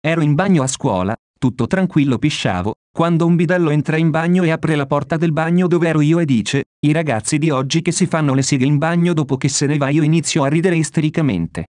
Ero in bagno a scuola, tutto tranquillo pisciavo, quando un bidello entra in bagno e apre la porta del bagno dove ero io e dice, i ragazzi di oggi che si fanno le seghe in bagno dopo che se ne va io inizio a ridere istericamente.